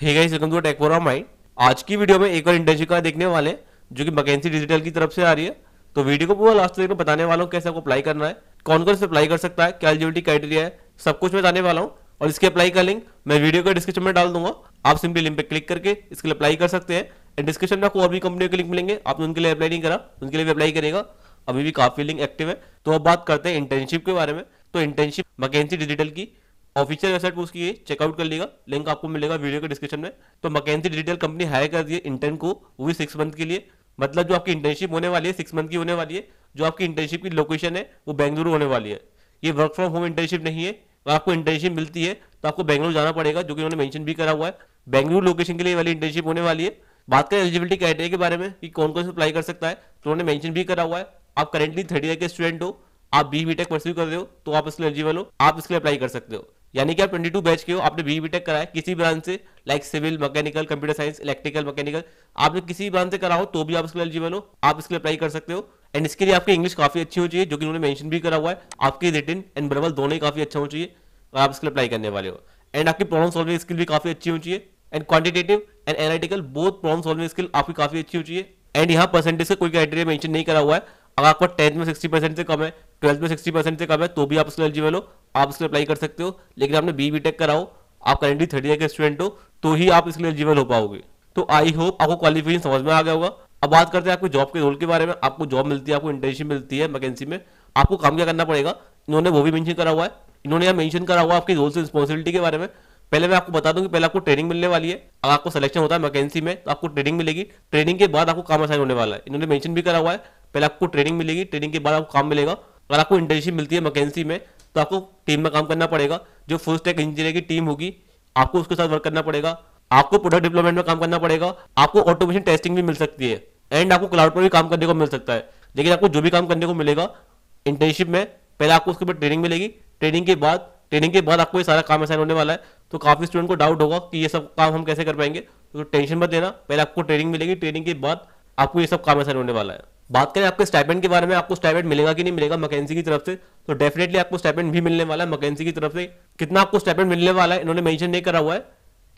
Hey guys आज की video में एक और इंटर्नशिप का देखने वाले जो कि मैकेंसी डिजिटल की तरफ से आ रही है तो वीडियो को पूरा लास्ट तक बताने वाला हूँ कैसे आपको अप्लाई करना है कौन कौन से अप्लाई कर सकता है क्या एलिजिबिलिटी क्राइटेरिया है सब कुछ मैं बताने वाला हूँ और इसके अप्लाई का लिंक मैं वीडियो का डिस्क्रिप्शन में डाल दूंगा आप सिंपली लिंक पे क्लिक करके इसके लिए अप्लाई कर सकते हैं एंड डिस्क्रिप्शन में आपको और भी कंपनियों के लिंक मिलेंगे आपने उनके लिए अप्लाई नहीं करा उनके लिए भी अप्लाई करेगा अभी भी काफी लिंक एक्टिव है तो अब बात करते हैं इंटर्नशिप के बारे में तो इंटर्नशिप मैकेंसी डिजिटल की ऑफिशियल वेबसाइट पर उसकी चेकआउट कर लेगा लिंक आपको मिलेगा वीडियो के डिस्क्रिप्शन में तो मकैनसी डिजिटल कंपनी हायर कर दिए इंटर्न को वो भी सिक्स मंथ के लिए मतलब जो आपकी इंटर्नशिप होने वाली है सिक्स मंथ की होने वाली है जो आपकी इंटर्नशिप की लोकेशन है वो बेंगलुरु होने वाली है ये वर्क फ्रॉम होम इंटर्नशिप नहीं है आपको इंटर्नशिप मिलती है तो आपको बेंगलुरु जाना पड़ेगा जो कि उन्होंने मेंशन भी करा हुआ है बेंगलुरु लोकेशन के लिए वाली इंटर्नशिप होने वाली है बात करें एलिजिबिलिटी क्राइटेरिया के बारे में कि कौन कौन से अप्लाई कर सकता है तो उन्होंने मेंशन भी करा हुआ है आप करेंटली थर्ड ईयर के स्टूडेंट हो आप बी बी टेक परस्यू कर रहे हो तो आप इसके एलिजिबल हो आप इसके लिए अप्लाई कर सकते हो यानी कि आप 22 बैच के हो आपने बी बी कराया किसी ब्रांच से like civil mechanical computer science electrical mechanical आपने किसी ब्रांच से करा हो तो भी आप इसके एलिजिबल हो आप इसके लिए अप्लाई कर सकते हो एंड इसके लिए आपकी इंग्लिश काफी अच्छी हो चाहिए जो कि उन्होंने मेंशन भी करा हुआ है आपकी रिटर्न एंड ब्रबल दोनों ही काफी अच्छा हो चाहिए और आप इसके लिए अप्लाई करने वाले हो एंड आपकी प्रॉब्लम सॉल्विंग स्किल भी काफी अच्छी हो चाहिए and quantitative and analytical both problem solving skill आपकी काफी अच्छी हो चाहिए एंड यहाँ परसेंटेज का कोई क्राइटेरिया मेंशन नहीं करा हुआ है अगर आपका टेंथ में सिक्सटी परसेंट से कम है ट्वेल्थ में सिक्सटी परसेंट से कम है तो भी आप उसके एलिजिबल हो आप उसके अप्लाई कर सकते हो लेकिन आपने बी बी टेक कराओ आप करेंटली थर्ड ईयर के स्टूडेंट हो तो ही आप इसके एलिजिबल हो पाओगे तो आई होप आपको क्वालिफिकेशन समझ में आ गया होगा अब बात करते हैं आपके जॉब के रोल के बारे में आपको जॉब मिलती है आपको इंटर्नशिप मिलती है वैकेंसी में आपको काम क्या करना पड़ेगा इन्होंने वो भी मेंशन करा हुआ है इन्होंने यहाँ मेंशन करा हुआ आपके आपकी रोल से रिस्पॉन्सिबिलिटी के बारे में पहले मैं आपको बता दूं कि पहले आपको ट्रेनिंग मिलने वाली है अगर आपको सिलेक्शन होता है वैकेंसी में तो आपको ट्रेनिंग मिलेगी ट्रेनिंग के बाद आपको काम असाइन होने वाला है इन्होंने मेंशन भी करा हुआ है पहले आपको ट्रेनिंग मिलेगी ट्रेनिंग के बाद आपको काम मिलेगा अगर आपको इंटर्नशिप मिलती है मैकेंसी में तो आपको टीम में काम करना पड़ेगा जो फुल स्टैक इंजीनियर की टीम होगी आपको उसके साथ वर्क करना पड़ेगा आपको प्रोडक्ट डेवलपमेंट में काम करना पड़ेगा आपको ऑटोमेशन टेस्टिंग भी मिल सकती है एंड आपको क्लाउड पर भी काम करने को मिल सकता है लेकिन आपको जो भी काम करने को मिलेगा इंटर्नशिप में पहले आपको उसके ऊपर ट्रेनिंग मिलेगी ट्रेनिंग के बाद ट्रेनिंग के बाद आपको ये सारा काम असाइन होने वाला है तो काफ़ी स्टूडेंट को डाउट होगा कि ये सब काम हम कैसे कर पाएंगे तो टेंशन मत देना पहले आपको ट्रेनिंग मिलेगी ट्रेनिंग के बाद आपको ये सब काम असाइन होने वाला है बात करें आपके स्टाइपेंड के बारे में आपको स्टाइपेंड मिलेगा कि नहीं मिलेगा मैकेंसी की तरफ से तो डेफिनेटली आपको स्टाइपेंड भी मिलने वाला है मैकेंसी की तरफ से कितना आपको स्टाइपेंड मिलने वाला है इन्होंने मेंशन नहीं करा हुआ है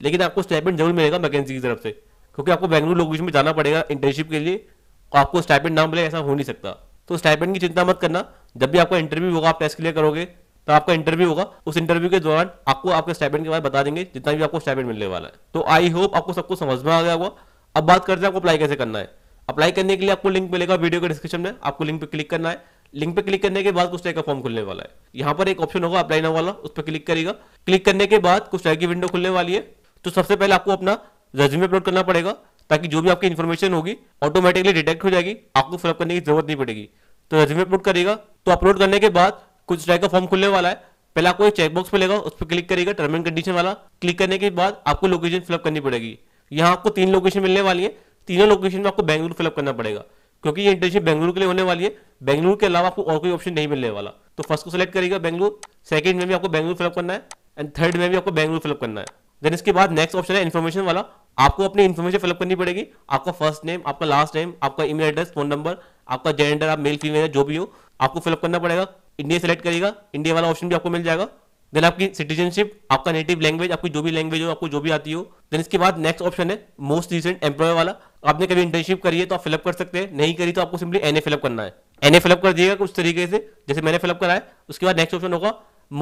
लेकिन आपको स्टाइपेंड जरूर मिलेगा मैकेंसी की तरफ से क्योंकि आपको बेंगलुरु लोकेशन में जाना पड़ेगा इंटर्नशिप के लिए और आपको स्टाइपेंड ना मिले ऐसा हो नहीं सकता तो स्टाइपेंड की चिंता मत करना जब भी आपका इंटरव्यू होगा आप टेस्ट क्लियर करोगे तो आपका इंटरव्यू होगा उस इंटरव्यू के दौरान आपको आपके स्टाइपेंड के बारे में बता देंगे जितना भी आपको स्टाइपेंड मिलने वाला है तो आई होप आपको सबको समझ में आ गया होगा अब बात करते हैं आपको अप्लाई कैसे करना है अप्लाई करने के लिए आपको लिंक मिलेगा वीडियो के डिस्क्रिप्शन में आपको लिंक पे क्लिक करना है लिंक पे क्लिक करने के बाद कुछ टाइप का फॉर्म खुलने वाला है यहाँ पर एक ऑप्शन होगा अप्लाई ना वाला उस पर क्लिक करेगा क्लिक करने के बाद कुछ टाइप की विंडो खुलने वाली है तो सबसे पहले आपको अपना रेज्यूमे अपलोड करना पड़ेगा ताकि जो भी आपकी इन्फॉर्मेशन होगी ऑटोमेटिकली डिटेक्ट हो जाएगी आपको फिलअप करने की जरूरत नहीं पड़ेगी तो रेज्यूमे अपलोड करेगा तो अपलोड करने के बाद कुछ टाइप का फॉर्म खुलने वाला है पहले आपको एक चेकबॉक्स मिलेगा उस पर क्लिक करेगा टर्म एंड कंडीशन वाला क्लिक करने के बाद आपको लोकेशन फिलअप करनी पड़ेगी यहाँ आपको तीन लोकेशन मिलने वाली है तीनों लोकेशन में आपको बेंगलुरु फिलअप करना पड़ेगा क्योंकि ये इंटर्नशिप बेंगलुरु के लिए होने वाली है बेंगलुरु के अलावा आपको और कोई ऑप्शन नहीं मिलने वाला तो फर्स्ट को सिलेक्ट करेगा बेंगलुरु सेकंड में भी आपको बेंगलुरु फिलअप करना है एंड थर्ड में भी आपको बेंगलुरु फिलअप करना है देन इसके बाद नेक्स्ट ऑप्शन है इन्फॉर्मेशन वाला आपको अपनी इन्फॉर्मेशन फिलअप करनी पड़ेगी आपका फर्स्ट नेम आपका लास्ट नेम आपका ईमेल एड्रेस फोन नंबर आपका जेंडर आप मेल फीमेल जो भी हो आपको फिलअप करना पड़ेगा इंडिया सेलेक्ट करेगा इंडिया वाला ऑप्शन भी आपको मिल जाएगा देन आपकी सिटीजनशिप आपका नेटिव लैंग्वेज आपकी जो भी लैंग्वेज हो आपको जो भी आती हो देन इसके बाद नेक्स्ट ऑप्शन है मोस्ट रिसेंट एम्प्लॉय वाला आपने कभी इंटर्नशिप करी है तो आप फिलअप कर सकते हैं नहीं करी तो आपको सिंपली एन ए फिलअप करना है एन ए फिलअप कर दिएगा कुछ तरीके से जैसे मैंने फिलअप कराया उसके बाद नेक्स्ट ऑप्शन होगा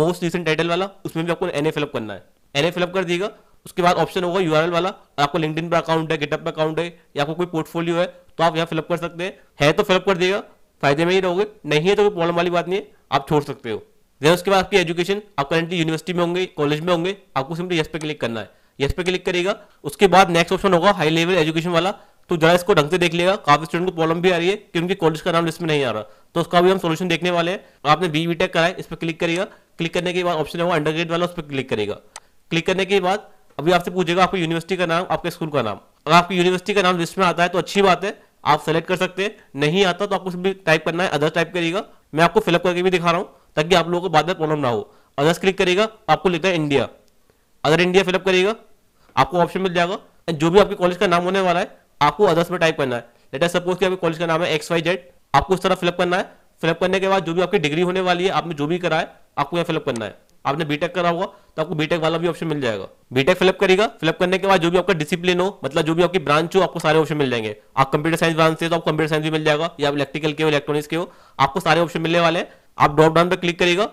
मोस्ट रिसेंट टाइटल वाला उसमें भी आपको एन ए फिलअप करना है एन ए फिलअप कर दिएगा उसके बाद ऑप्शन होगा यू वाला आपको इन पर अकाउंट है गेटअप पर अकाउंट है या आपको कोई पोर्टफोलियो है तो आप यहाँ फिलअप कर सकते हैं है तो फिलअप कर दिएगा फायदे में ही रहोगे नहीं है तो कोई प्रॉब्लम वाली बात नहीं है आप छोड़ सकते हो देन उसके बाद आपकी एजुकेशन आप करेंटली यूनिवर्सिटी में होंगे कॉलेज में होंगे आपको सिंपली यस पे क्लिक करना है यस पे क्लिक करेगा उसके बाद नेक्स्ट ऑप्शन होगा हाई लेवल एजुकेशन वाला तो जरा इसको ढंग से देख लेगा काफी स्टूडेंट को प्रॉब्लम भी आ रही है कि उनके कॉलेज का नाम लिस्ट में नहीं आ रहा तो उसका भी हम सोल्यूशन देखने वाले हैं तो आपने बी बी टेक करा है इस पर क्लिक करेगा क्लिक करने के बाद ऑप्शन होगा अंडर वाला उस पर क्लिक करेगा क्लिक करने के बाद अभी आपसे पूछेगा आपकी यूनिवर्सिटी का नाम आपके स्कूल का नाम अगर आपकी यूनिवर्सिटी का नाम लिस्ट में आता है तो अच्छी बात है आप सेलेक्ट कर सकते हैं नहीं आता तो आपको सिर्फ टाइप करना है अदर टाइप करिएगा मैं आपको फिलअप करके भी दिखा रहा हूँ ताकि आप लोगों को बाद में प्रॉब्लम ना हो अदर्स क्लिक करेगा आपको लेता है इंडिया अदर इंडिया फिलअप करेगा आपको ऑप्शन मिल जाएगा एंड जो भी आपके कॉलेज का नाम होने वाला है आपको अदर्स में टाइप करना है लेटर सपोज कि आपके कॉलेज का नाम है एक्स वाई जेड आपको उस तरह फिलअप करना है फिलअप करने के बाद जो भी आपकी डिग्री होने वाली है आपने जो भी करा है आपको यहाँ फिलअप करना है आपने बीटेक करा होगा तो आपको बीटेक वाला भी ऑप्शन मिल जाएगा बीटेक फिलअप करेगा फिलअप करने के बाद जो भी आपका डिसिप्लिन हो मतलब जो भी आपकी ब्रांच हो आपको सारे ऑप्शन मिल जाएंगे आप कंप्यूटर साइंस ब्रांच से तो आपको कंप्यूटर साइंस भी मिल जाएगा या आप इलेक्ट्रिकल के हो इलेक्ट्रॉनिक्स के हो आपको सारे ऑप्शन मिलने वाले हैं आप ड्रॉप डाउन पर क्लिक करेगा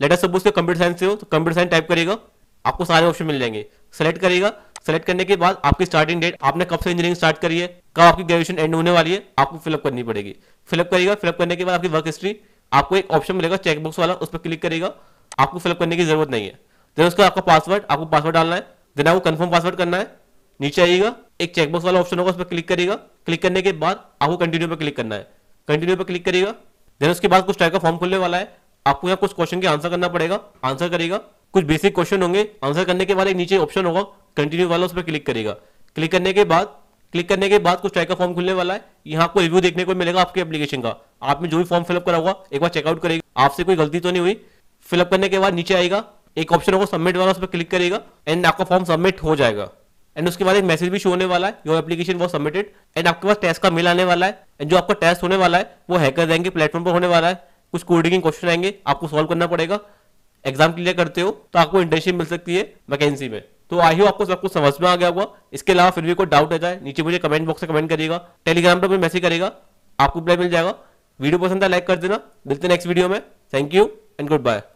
लेटर सपोज के कंप्यूटर साइंस से हो तो कंप्यूटर साइंस टाइप करेगा आपको सारे ऑप्शन मिल जाएंगे सेलेक्ट करेगा सेलेक्ट करने के बाद आपकी स्टार्टिंग डेट आपने कब से इंजीनियरिंग स्टार्ट करी है कब आपकी ग्रेजुएशन एंड होने वाली है आपको फिलअप करनी पड़ेगी फिलअप करेगा फिलअप करने के बाद आपकी वर्क हिस्ट्री आपको एक ऑप्शन मिलेगा चेकबॉक्स वाला उस पर क्लिक करेगा आपको फिलअप करने की जरूरत नहीं है देन उसका आपका पासवर्ड आपको पासवर्ड डालना है देन आपको कन्फर्म पासवर्ड करना है नीचे आइएगा एक चेकबॉक्स वाला ऑप्शन होगा उस पर क्लिक करेगा क्लिक करने के बाद आपको कंटिन्यू पर क्लिक करना है कंटिन्यू पर क्लिक करेगा देन उसके बाद कुछ टाइप का फॉर्म खुलने वाला है आपको यहाँ कुछ क्वेश्चन के आंसर करना पड़ेगा आंसर करेगा कुछ बेसिक क्वेश्चन होंगे आंसर करने के बाद एक नीचे ऑप्शन होगा कंटिन्यू वाला उस पर क्लिक करेगा क्लिक करने के बाद क्लिक करने के बाद कुछ टाइप का फॉर्म खुलने वाला है यहाँ आपको रिव्यू देखने को मिलेगा आपके एप्लीकेशन का आपने जो भी फॉर्म फिलअप करा हुआ एक बार चेकआउट करेगा आपसे कोई गलती तो नहीं हुई फिलअप करने के बाद नीचे आएगा एक ऑप्शन होगा सबमिट वाला उस पर क्लिक करेगा एंड आपका फॉर्म सबमिट हो जाएगा एंड उसके बाद एक मैसेज भी शो होने वाला है your application was submitted and आपके पास टेस्ट का मिल आने वाला है एंड जो आपका टेस्ट होने वाला है वो हैकर देंगे प्लेटफॉर्म पर होने वाला है कुछ कोडिंग क्वेश्चन आएंगे आपको सॉल्व करना पड़ेगा एग्जाम क्लियर करते हो तो आपको इंटर्नशिप मिल सकती है वैकेंसी में तो आई हो आपको सब कुछ समझ में आ गया होगा इसके अलावा फिर भी कोई डाउट रहता है नीचे मुझे कमेंट बॉक्स में कमेंट करेगा टेलीग्राम पर मैसेज करेगा आपको रिप्लाई मिल जाएगा वीडियो पसंद है लाइक कर देना मिलते नेक्स्ट वीडियो में thank you and good bye